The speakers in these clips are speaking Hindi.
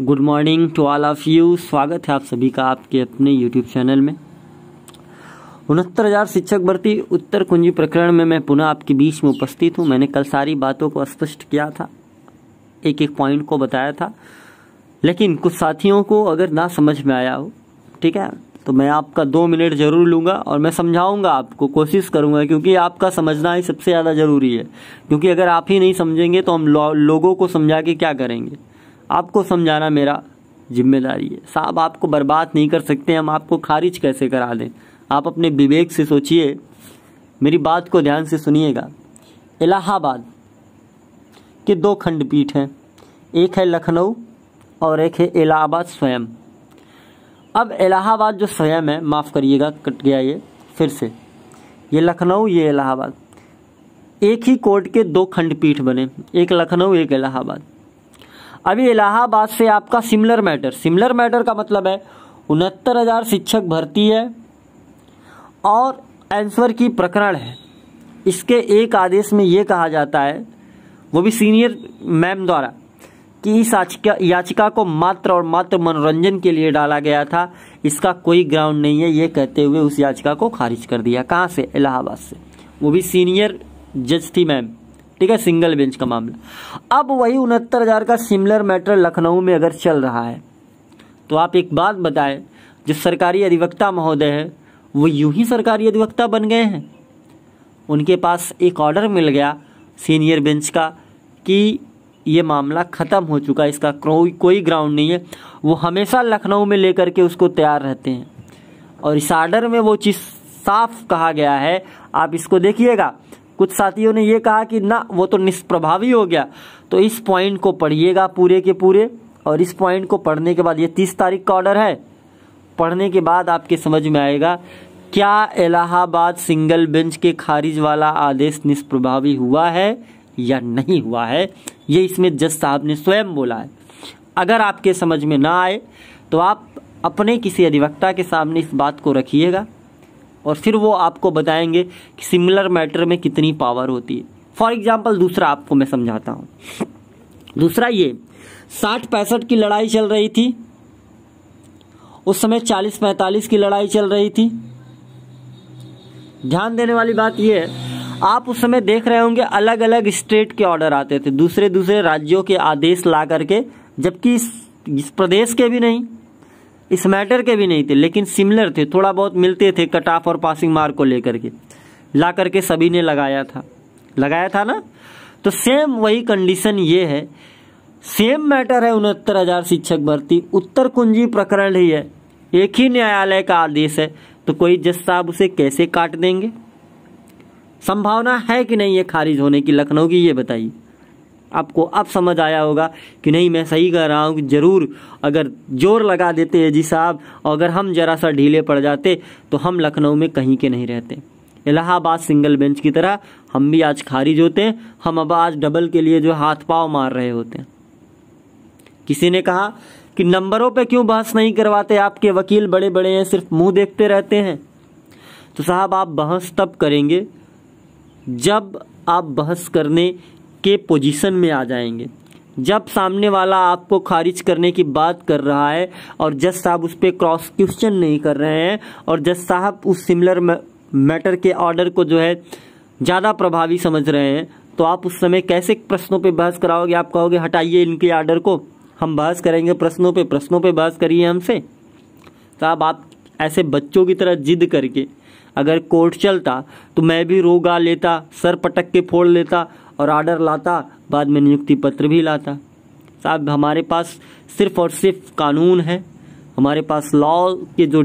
good morning to all of you स्वागत है आप सभी का आपके अपने यूट्यूब चैनल में उनहत्तर हजार शिक्षक भर्ती उत्तर कुंजी प्रकरण में मैं पुनः आपके बीच में उपस्थित हूँ मैंने कल सारी बातों को स्पष्ट किया था एक एक पॉइंट को बताया था लेकिन कुछ साथियों को अगर ना समझ में आया हो ठीक है तो मैं आपका दो मिनट ज़रूर लूँगा और मैं समझाऊंगा आपको कोशिश करूँगा क्योंकि आपका समझना ही सबसे ज़्यादा ज़रूरी है क्योंकि अगर आप ही नहीं समझेंगे तो हम लोगों को समझा के क्या करेंगे आपको समझाना मेरा जिम्मेदारी है साहब आपको बर्बाद नहीं कर सकते हम आपको खारिज कैसे करा दें आप अपने विवेक से सोचिए मेरी बात को ध्यान से सुनिएगा इलाहाबाद के दो खंडपीठ हैं एक है लखनऊ और एक है इलाहाबाद स्वयं अब इलाहाबाद जो स्वयं है माफ़ करिएगा कट गया ये फिर से ये लखनऊ ये इलाहाबाद एक ही कोर्ट के दो खंडपीठ बने एक लखनऊ एक इलाहाबाद अभी इलाहाबाद से आपका सिमिलर मैटर सिमिलर मैटर का मतलब है उनहत्तर हज़ार शिक्षक भर्ती है और आंसर की प्रकरण है इसके एक आदेश में ये कहा जाता है वो भी सीनियर मैम द्वारा कि इस याचिका को मात्र और मात्र मनोरंजन के लिए डाला गया था इसका कोई ग्राउंड नहीं है ये कहते हुए उस याचिका को खारिज कर दिया कहाँ से इलाहाबाद से वो भी सीनियर जज थी मैम ठीक है सिंगल बेंच का मामला अब वही उनहत्तर हजार का सिमिलर मैटर लखनऊ में अगर चल रहा है तो आप एक बात बताएं जो सरकारी अधिवक्ता महोदय है वो यूं ही सरकारी अधिवक्ता बन गए हैं उनके पास एक ऑर्डर मिल गया सीनियर बेंच का कि ये मामला ख़त्म हो चुका है इसका कोई कोई ग्राउंड नहीं है वो हमेशा लखनऊ में लेकर के उसको तैयार रहते हैं और इस आर्डर में वो चीज़ साफ कहा गया है आप इसको देखिएगा कुछ साथियों ने यह कहा कि ना वो तो निष्प्रभावी हो गया तो इस पॉइंट को पढ़िएगा पूरे के पूरे और इस पॉइंट को पढ़ने के बाद ये तीस तारीख का ऑर्डर है पढ़ने के बाद आपके समझ में आएगा क्या इलाहाबाद सिंगल बेंच के खारिज वाला आदेश निष्प्रभावी हुआ है या नहीं हुआ है ये इसमें जज साहब ने स्वयं बोला है अगर आपके समझ में ना आए तो आप अपने किसी अधिवक्ता के सामने इस बात को रखिएगा और फिर वो आपको बताएंगे कि सिमिलर मैटर में कितनी पावर होती है फॉर एग्जाम्पल दूसरा आपको मैं समझाता हूँ दूसरा ये साठ पैंसठ की लड़ाई चल रही थी उस समय चालीस पैंतालीस की लड़ाई चल रही थी ध्यान देने वाली बात यह है आप उस समय देख रहे होंगे अलग अलग स्टेट के ऑर्डर आते थे दूसरे दूसरे राज्यों के आदेश ला करके जबकि इस, इस प्रदेश के भी नहीं इस मैटर के भी नहीं थे लेकिन सिमिलर थे थोड़ा बहुत मिलते थे कट ऑफ और पासिंग मार्क को लेकर के ला करके सभी ने लगाया था लगाया था ना तो सेम वही कंडीशन ये है सेम मैटर है उनहत्तर हजार शिक्षक भर्ती उत्तर कुंजी प्रकरण ही है एक ही न्यायालय का आदेश है तो कोई जज साहब उसे कैसे काट देंगे संभावना है कि नहीं ये खारिज होने की लखनऊ की ये बताइए आपको अब समझ आया होगा कि नहीं मैं सही कह रहा हूँ कि ज़रूर अगर जोर लगा देते हैं जी साहब अगर हम ज़रा सा ढीले पड़ जाते तो हम लखनऊ में कहीं के नहीं रहते इलाहाबाद सिंगल बेंच की तरह हम भी आज खारिज होते हैं हम अब आज डबल के लिए जो हाथ पाँव मार रहे होते हैं किसी ने कहा कि नंबरों पे क्यों बहस नहीं करवाते आपके वकील बड़े बड़े हैं सिर्फ मुंह देखते रहते हैं तो साहब आप बहस तब करेंगे जब आप बहस करने के पोजीशन में आ जाएंगे जब सामने वाला आपको खारिज करने की बात कर रहा है और जज साहब उस पर क्रॉस क्वेश्चन नहीं कर रहे हैं और जज साहब उस सिमिलर मैटर के ऑर्डर को जो है ज़्यादा प्रभावी समझ रहे हैं तो आप उस समय कैसे प्रश्नों पे बहस कराओगे आप कहोगे हटाइए इनके ऑर्डर को हम बहस करेंगे प्रश्नों पे प्रश्नों पे बहस करिए हमसे साहब तो आप ऐसे बच्चों की तरह जिद करके अगर कोर्ट चलता तो मैं भी रोगा लेता सर पटक के फोड़ लेता और आर्डर लाता बाद में नियुक्ति पत्र भी लाता साहब हमारे पास सिर्फ और सिर्फ कानून है हमारे पास लॉ के जो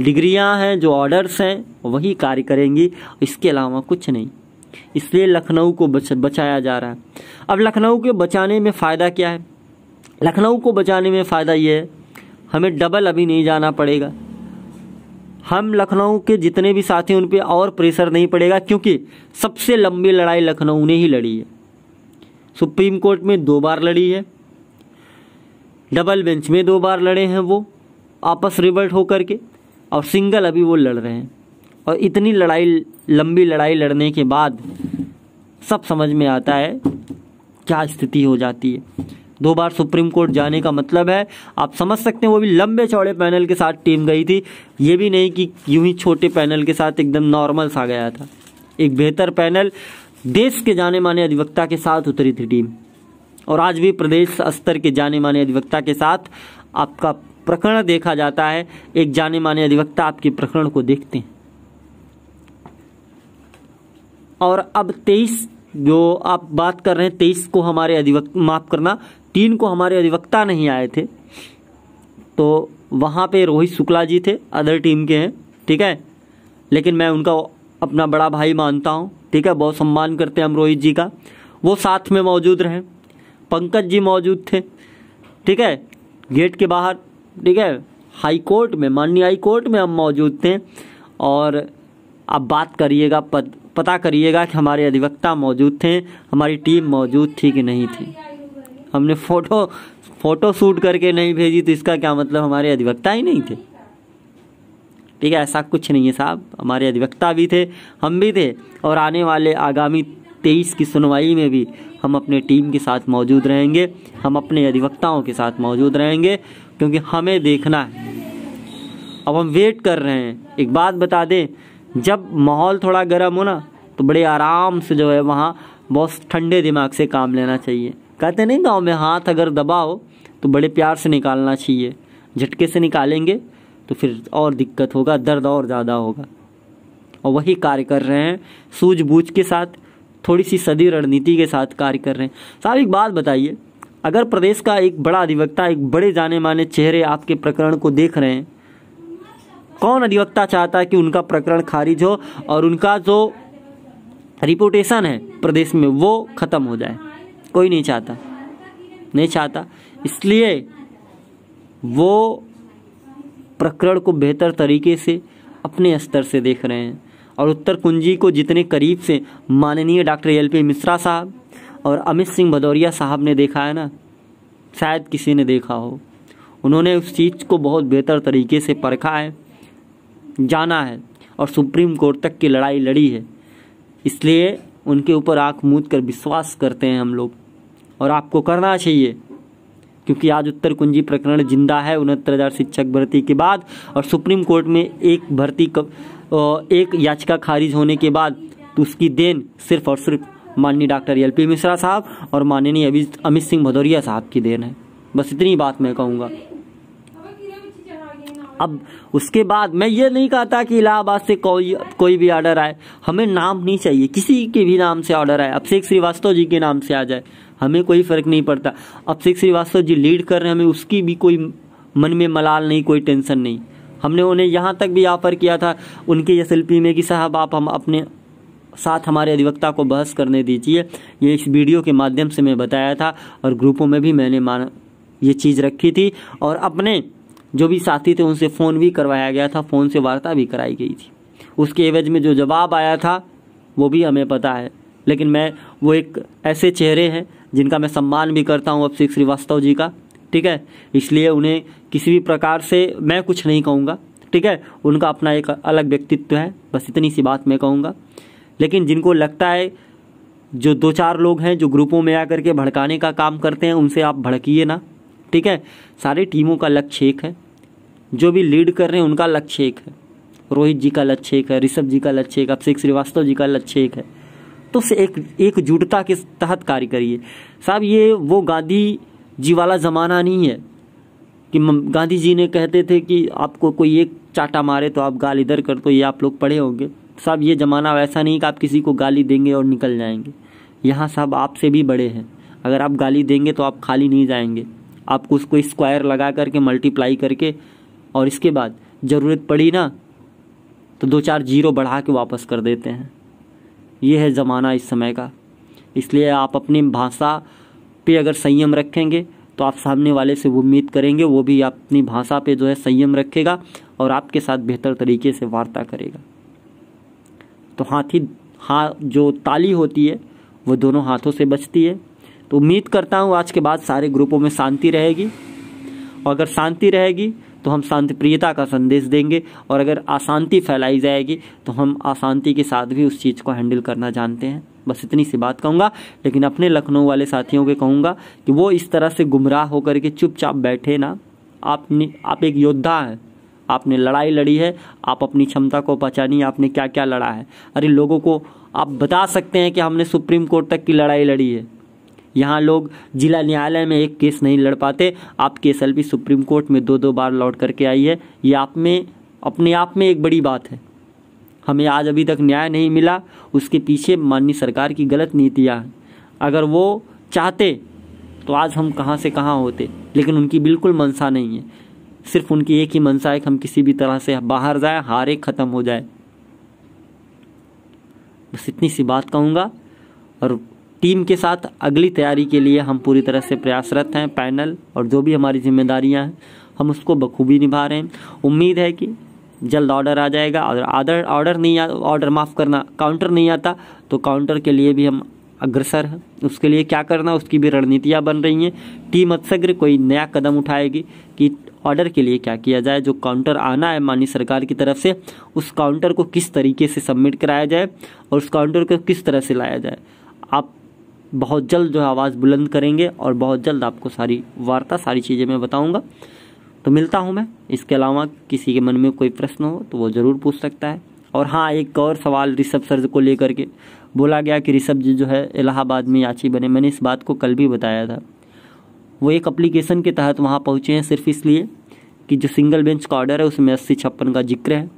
डिग्रियां हैं जो ऑर्डर्स हैं वही कार्य करेंगी इसके अलावा कुछ नहीं इसलिए लखनऊ को बच, बचाया जा रहा है अब लखनऊ के बचाने में फ़ायदा क्या है लखनऊ को बचाने में फ़ायदा ये है हमें डबल अभी नहीं जाना पड़ेगा हम लखनऊ के जितने भी साथी उन पर और प्रेशर नहीं पड़ेगा क्योंकि सबसे लंबी लड़ाई लखनऊ ने ही लड़ी है सुप्रीम कोर्ट में दो बार लड़ी है डबल बेंच में दो बार लड़े हैं वो आपस रिवर्ट होकर के और सिंगल अभी वो लड़ रहे हैं और इतनी लड़ाई लंबी लड़ाई लड़ने के बाद सब समझ में आता है क्या स्थिति हो जाती है दो बार सुप्रीम कोर्ट जाने का मतलब है आप समझ सकते हैं वो भी लंबे चौड़े पैनल के साथ टीम गई थी ये भी नहीं कि यूं ही छोटे पैनल के साथ एकदम नॉर्मल सा गया था एक बेहतर पैनल देश के जाने माने अधिवक्ता के साथ उतरी थी टीम और आज भी प्रदेश स्तर के जाने माने अधिवक्ता के साथ आपका प्रकरण देखा जाता है एक जाने माने अधिवक्ता आपके प्रकरण को देखते हैं और अब तेईस जो आप बात कर रहे हैं तेईस को हमारे अधिवक्ता माफ करना तीन को हमारे अधिवक्ता नहीं आए थे तो वहाँ पे रोहित शुक्ला जी थे अदर टीम के हैं ठीक है लेकिन मैं उनका अपना बड़ा भाई मानता हूँ ठीक है बहुत सम्मान करते हैं हम रोहित जी का वो साथ में मौजूद रहे पंकज जी मौजूद थे ठीक है गेट के बाहर ठीक है हाई कोर्ट में माननीय हाई कोर्ट में हम मौजूद थे और आप बात करिएगा पत, पता करिएगा कि हमारे अधिवक्ता मौजूद थे हमारी टीम मौजूद थी कि नहीं थी हमने फोटो फोटो शूट करके नहीं भेजी तो इसका क्या मतलब हमारे अधिवक्ता ही नहीं थे ठीक है ऐसा कुछ नहीं है साहब हमारे अधिवक्ता भी थे हम भी थे और आने वाले आगामी तेईस की सुनवाई में भी हम अपने टीम के साथ मौजूद रहेंगे हम अपने अधिवक्ताओं के साथ मौजूद रहेंगे क्योंकि हमें देखना है अब हम वेट कर रहे हैं एक बात बता दें जब माहौल थोड़ा गर्म हो ना तो बड़े आराम से जो है वहाँ बहुत ठंडे दिमाग से काम लेना चाहिए कहते नहीं गाँव में हाथ अगर दबाओ तो बड़े प्यार से निकालना चाहिए झटके से निकालेंगे तो फिर और दिक्कत होगा दर्द और ज़्यादा होगा और वही कार्य कर रहे हैं सूझबूझ के साथ थोड़ी सी सदी रणनीति के साथ कार्य कर रहे हैं साहब एक बात बताइए अगर प्रदेश का एक बड़ा अधिवक्ता एक बड़े जाने माने चेहरे आपके प्रकरण को देख रहे हैं कौन अधिवक्ता चाहता है कि उनका प्रकरण खारिज हो और उनका जो रिपोर्टेशन है प्रदेश में वो ख़त्म हो जाए कोई नहीं चाहता नहीं चाहता इसलिए वो प्रकरण को बेहतर तरीके से अपने स्तर से देख रहे हैं और उत्तर कुंजी को जितने करीब से माननीय डॉक्टर एल पी मिश्रा साहब और अमित सिंह भदौरिया साहब ने देखा है ना शायद किसी ने देखा हो उन्होंने उस चीज़ को बहुत बेहतर तरीके से परखा है जाना है और सुप्रीम कोर्ट तक की लड़ाई लड़ी है इसलिए उनके ऊपर आंख मूंद कर विश्वास करते हैं हम लोग और आपको करना चाहिए क्योंकि आज उत्तर कुंजी प्रकरण जिंदा है उनहत्तर हज़ार शिक्षक भर्ती के बाद और सुप्रीम कोर्ट में एक भर्ती कब एक याचिका खारिज होने के बाद तो उसकी देन सिर्फ और सिर्फ माननीय डॉक्टर एल मिश्रा साहब और माननीय अमित सिंह भदौरिया साहब की देन है बस इतनी बात मैं कहूँगा अब उसके बाद मैं ये नहीं कहता कि इलाहाबाद से कोई कोई भी ऑर्डर आए हमें नाम नहीं चाहिए किसी के भी नाम से ऑर्डर आए अभिषेक श्रीवास्तव जी के नाम से आ जाए हमें कोई फ़र्क नहीं पड़ता अभिषेक श्रीवास्तव जी लीड कर रहे हैं हमें उसकी भी कोई मन में मलाल नहीं कोई टेंशन नहीं हमने उन्हें यहाँ तक भी ऑफर किया था उनके एस में कि साहब आप हम अपने साथ हमारे अधिवक्ता को बहस करने दीजिए ये इस वीडियो के माध्यम से मैं बताया था और ग्रुपों में भी मैंने मान ये चीज़ रखी थी और अपने जो भी साथी थे उनसे फ़ोन भी करवाया गया था फ़ोन से वार्ता भी कराई गई थी उसके एवज में जो जवाब आया था वो भी हमें पता है लेकिन मैं वो एक ऐसे चेहरे हैं जिनका मैं सम्मान भी करता हूँ अब अभिषेक श्रीवास्तव जी का ठीक है इसलिए उन्हें किसी भी प्रकार से मैं कुछ नहीं कहूँगा ठीक है उनका अपना एक अलग व्यक्तित्व है बस इतनी सी बात मैं कहूँगा लेकिन जिनको लगता है जो दो चार लोग हैं जो ग्रुपों में आकर के भड़काने का काम करते हैं उनसे आप भड़किए ना ठीक है सारी टीमों का लक्ष्य एक है जो भी लीड कर रहे हैं उनका लक्ष्य एक है रोहित जी का लक्ष्य एक है ऋषभ जी का लक्ष्य एक है अभिषेक श्रीवास्तव जी का लक्ष्य एक है तो से एक एकजुटता के तहत कार्य करिए साहब ये वो गांधी जी वाला ज़माना नहीं है कि गांधी जी ने कहते थे कि आपको कोई एक चाटा मारे तो आप गाल इधर कर दो ये आप लोग पढ़े होंगे साहब ये ज़माना वैसा नहीं कि आप किसी को गाली देंगे और निकल जाएंगे यहाँ साहब आपसे भी बड़े हैं अगर आप गाली देंगे तो आप खाली नहीं जाएंगे आपको उसको स्क्वायर लगा करके मल्टीप्लाई करके और इसके बाद ज़रूरत पड़ी ना तो दो चार जीरो बढ़ा के वापस कर देते हैं ये है ज़माना इस समय का इसलिए आप अपनी भाषा पे अगर संयम रखेंगे तो आप सामने वाले से उम्मीद करेंगे वो भी अपनी भाषा पे जो है संयम रखेगा और आपके साथ बेहतर तरीके से वार्ता करेगा तो हाथी हाँ जो ताली होती है वो दोनों हाथों से बचती है तो उम्मीद करता हूँ आज के बाद सारे ग्रुपों में शांति रहेगी और अगर शांति रहेगी तो हम शांति प्रियता का संदेश देंगे और अगर अशांति फैलाई जाएगी तो हम अशांति के साथ भी उस चीज़ को हैंडल करना जानते हैं बस इतनी सी बात कहूँगा लेकिन अपने लखनऊ वाले साथियों के कहूँगा कि वो इस तरह से गुमराह होकर के चुपचाप बैठे ना आपने आप एक योद्धा हैं आपने लड़ाई लड़ी है आप अपनी क्षमता को पहचानी आपने क्या क्या लड़ा है अरे लोगों को आप बता सकते हैं कि हमने सुप्रीम कोर्ट तक की लड़ाई लड़ी है यहाँ लोग जिला न्यायालय में एक केस नहीं लड़ पाते आपकी एस सुप्रीम कोर्ट में दो दो बार लौट करके आई है ये आप में अपने आप में एक बड़ी बात है हमें आज अभी तक न्याय नहीं मिला उसके पीछे माननीय सरकार की गलत नीतियाँ हैं अगर वो चाहते तो आज हम कहाँ से कहाँ होते लेकिन उनकी बिल्कुल मनसा नहीं है सिर्फ उनकी एक ही मनसा है कि हम किसी भी तरह से बाहर जाए हारे ख़त्म हो जाए बस इतनी सी बात कहूँगा और टीम के साथ अगली तैयारी के लिए हम पूरी तरह से प्रयासरत हैं पैनल और जो भी हमारी जिम्मेदारियां हैं हम उसको बखूबी निभा रहे हैं उम्मीद है कि जल्द ऑर्डर आ जाएगा और आदर ऑर्डर नहीं ऑर्डर माफ़ करना काउंटर नहीं आता तो काउंटर के लिए भी हम अग्रसर हैं उसके लिए क्या करना उसकी भी रणनीतियाँ बन रही हैं टीम अतसग्र कोई नया कदम उठाएगी कि ऑर्डर के लिए क्या किया जाए जो काउंटर आना है माननीय सरकार की तरफ से उस काउंटर को किस तरीके से सबमिट कराया जाए और उस काउंटर को किस तरह से लाया जाए आप बहुत जल्द जो है आवाज़ बुलंद करेंगे और बहुत जल्द आपको सारी वार्ता सारी चीज़ें मैं बताऊँगा तो मिलता हूँ मैं इसके अलावा किसी के मन में कोई प्रश्न हो तो वो ज़रूर पूछ सकता है और हाँ एक और सवाल ऋषभ सर को लेकर के बोला गया कि ऋषभ जी जो है इलाहाबाद में याची बने मैंने इस बात को कल भी बताया था वो एक अप्लीकेशन के तहत वहाँ पहुँचे हैं सिर्फ इसलिए कि जो सिंगल बेंच का ऑर्डर है उसमें अस्सी छप्पन का जिक्र है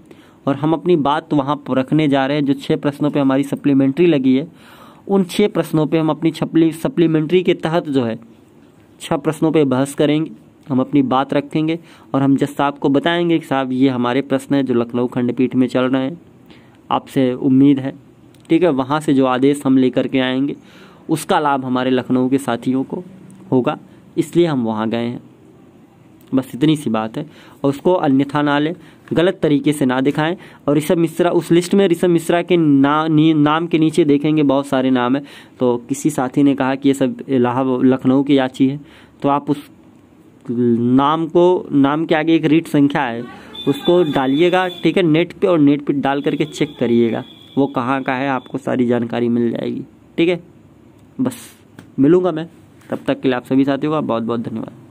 और हम अपनी बात वहाँ रखने जा रहे हैं जो छः प्रश्नों पर हमारी सप्लीमेंट्री लगी है उन छः प्रश्नों पे हम अपनी छपली सप्लीमेंट्री के तहत जो है छः प्रश्नों पे बहस करेंगे हम अपनी बात रखेंगे और हम जज साहब को बताएंगे कि साहब ये हमारे प्रश्न हैं जो लखनऊ खंडपीठ में चल रहे हैं आपसे उम्मीद है ठीक है वहाँ से जो आदेश हम लेकर के आएंगे उसका लाभ हमारे लखनऊ के साथियों को होगा इसलिए हम वहाँ गए हैं बस इतनी सी बात है और उसको अन्यथा ना लें गलत तरीके से ना दिखाएं और ऋषभ मिश्रा उस लिस्ट में ऋषभ मिश्रा के ना, नाम के नीचे देखेंगे बहुत सारे नाम हैं तो किसी साथी ने कहा कि ये सब इलाहाबाद लखनऊ की याची है तो आप उस नाम को नाम के आगे एक रीट संख्या है उसको डालिएगा ठीक है नेट पे और नेट पे डाल करके चेक करिएगा वो कहाँ का है आपको सारी जानकारी मिल जाएगी ठीक है बस मिलूँगा मैं तब तक के लिए आप सभी साथियों का बहुत बहुत धन्यवाद